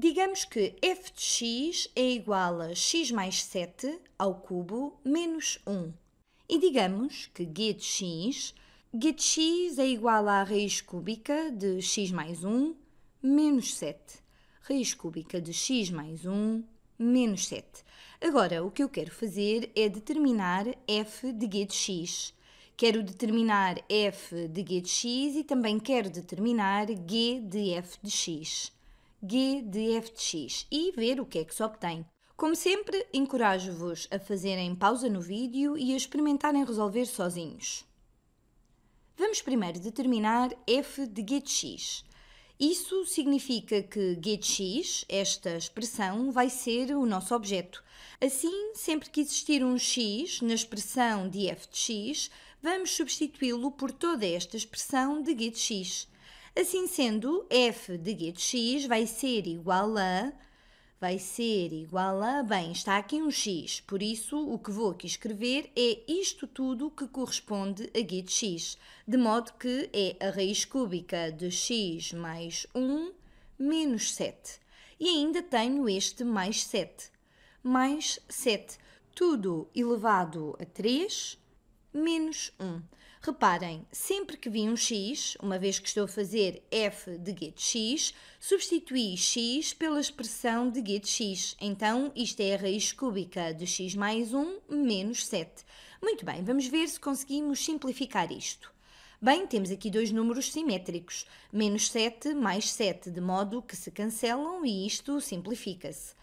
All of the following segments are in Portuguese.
Digamos que f de x é igual a x mais 7 ao cubo menos 1. E digamos que g de x, g de x é igual à raiz cúbica de x mais 1 menos 7. Raiz cúbica de x mais 1 menos 7. Agora, o que eu quero fazer é determinar f de g de x. Quero determinar f de g de x e também quero determinar g de f de x. GDFX e ver o que é que se obtém. Como sempre, encorajo-vos a fazerem pausa no vídeo e a experimentarem resolver sozinhos. Vamos primeiro determinar f de getX. Isso significa que getX, esta expressão, vai ser o nosso objeto. Assim, sempre que existir um x na expressão de f de x, vamos substituí-lo por toda esta expressão de getX. Assim sendo, f de g de x vai ser igual a vai ser igual a, bem, está aqui um x, por isso o que vou aqui escrever é isto tudo que corresponde a g de x, de modo que é a raiz cúbica de x mais 1 menos 7. E ainda tenho este mais 7, mais 7, tudo elevado a 3 menos 1. Reparem, sempre que vi um x, uma vez que estou a fazer f de g de x, substituí x pela expressão de g de x. Então, isto é a raiz cúbica de x mais 1 menos 7. Muito bem, vamos ver se conseguimos simplificar isto. Bem, temos aqui dois números simétricos, menos 7 mais 7, de modo que se cancelam e isto simplifica-se.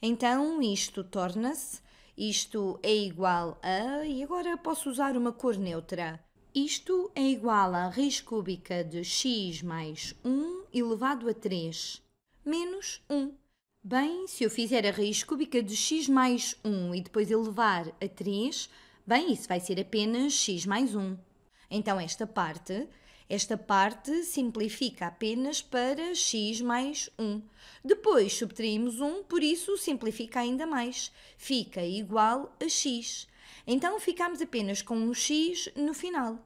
Então, isto torna-se, isto é igual a, e agora posso usar uma cor neutra, isto é igual à raiz cúbica de x mais 1 elevado a 3, menos 1. Bem, se eu fizer a raiz cúbica de x mais 1 e depois elevar a 3, bem, isso vai ser apenas x mais 1. Então, esta parte, esta parte simplifica apenas para x mais 1. Depois subtraímos 1, por isso simplifica ainda mais. Fica igual a x. Então ficamos apenas com um x no final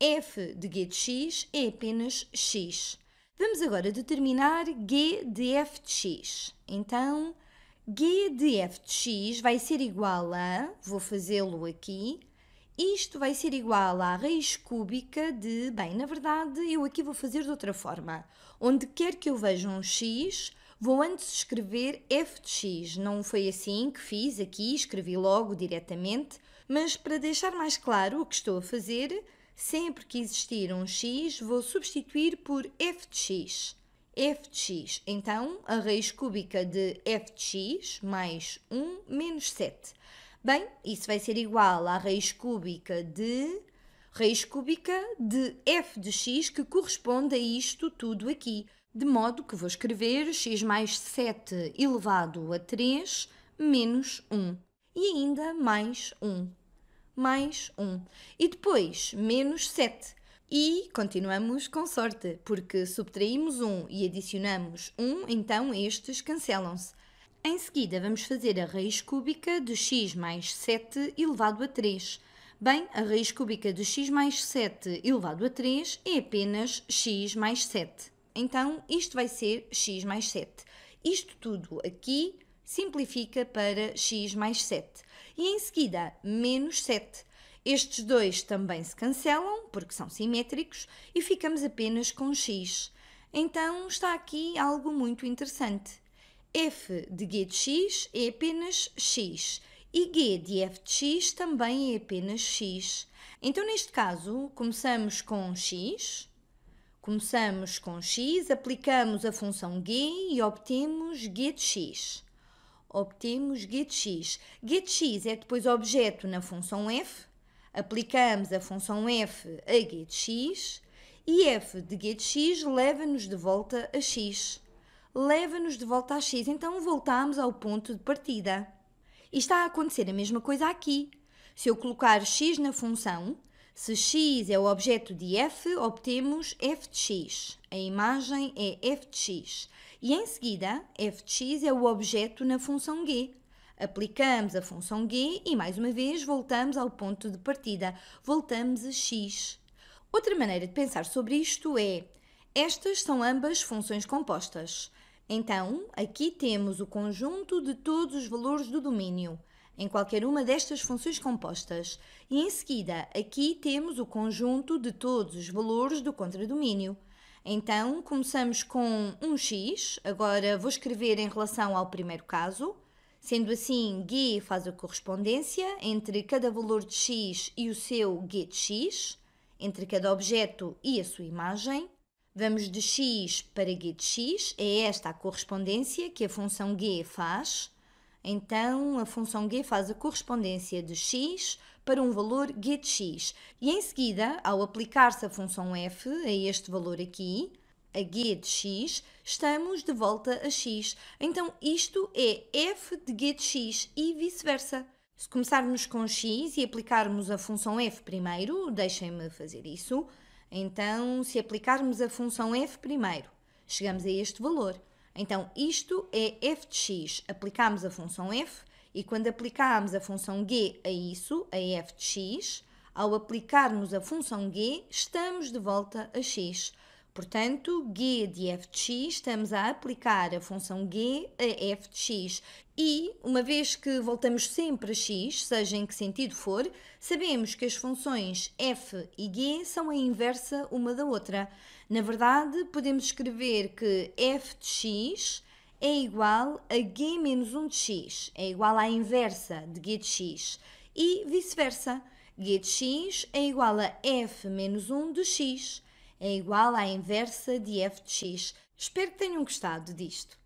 f de g de x é apenas x. Vamos agora determinar g de f de x. Então, g de f de x vai ser igual a, vou fazê-lo aqui, isto vai ser igual à raiz cúbica de, bem, na verdade eu aqui vou fazer de outra forma. Onde quer que eu veja um x, vou antes escrever f de x. Não foi assim que fiz aqui, escrevi logo diretamente, mas para deixar mais claro o que estou a fazer, Sempre que existir um x, vou substituir por f de x. f de x, então, a raiz cúbica de f de x mais 1 menos 7. Bem, isso vai ser igual à raiz cúbica de raiz cúbica de f de x que corresponde a isto tudo aqui. De modo que vou escrever x mais 7 elevado a 3 menos 1 e ainda mais 1 mais 1. E depois, menos 7. E continuamos com sorte, porque subtraímos 1 e adicionamos 1, então estes cancelam-se. Em seguida, vamos fazer a raiz cúbica de x mais 7 elevado a 3. Bem, a raiz cúbica de x mais 7 elevado a 3 é apenas x mais 7. Então, isto vai ser x mais 7. Isto tudo aqui simplifica para x mais 7 e em seguida menos 7. Estes dois também se cancelam, porque são simétricos, e ficamos apenas com x. Então está aqui algo muito interessante. f de g de x é apenas x, e g de f de x também é apenas x. Então, neste caso, começamos com x, começamos com x, aplicamos a função g e obtemos g de x obtemos getX. GetX é depois objeto na função f, aplicamos a função f a getX e f de getX leva-nos de volta a x. Leva-nos de volta a x, então voltamos ao ponto de partida. E está a acontecer a mesma coisa aqui. Se eu colocar x na função, se x é o objeto de f, obtemos f de x. A imagem é f de x. E em seguida, f de x é o objeto na função g. Aplicamos a função g e, mais uma vez, voltamos ao ponto de partida. Voltamos a x. Outra maneira de pensar sobre isto é: estas são ambas funções compostas. Então, aqui temos o conjunto de todos os valores do domínio em qualquer uma destas funções compostas, e em seguida aqui temos o conjunto de todos os valores do contradomínio. Então, começamos com um x, agora vou escrever em relação ao primeiro caso. Sendo assim, g faz a correspondência entre cada valor de x e o seu g de x, entre cada objeto e a sua imagem. Vamos de x para g de x, é esta a correspondência que a função g faz. Então, a função g faz a correspondência de x para um valor g de x E em seguida, ao aplicar-se a função f a este valor aqui, a g de x estamos de volta a x. Então, isto é f de g de x e vice-versa. Se começarmos com x e aplicarmos a função f primeiro, deixem-me fazer isso. Então, se aplicarmos a função f primeiro, chegamos a este valor. Então, isto é f de x. Aplicamos a função f e quando aplicamos a função g a isso, a f de x, ao aplicarmos a função g, estamos de volta a x. Portanto, g de f de x, estamos a aplicar a função g a f de x e, uma vez que voltamos sempre a x, seja em que sentido for, sabemos que as funções f e g são a inversa uma da outra. Na verdade, podemos escrever que f de x é igual a g menos 1 de x, é igual à inversa de g de x, e vice-versa. g de x é igual a f menos 1 de x é igual à inversa de f de x. Espero que tenham gostado disto.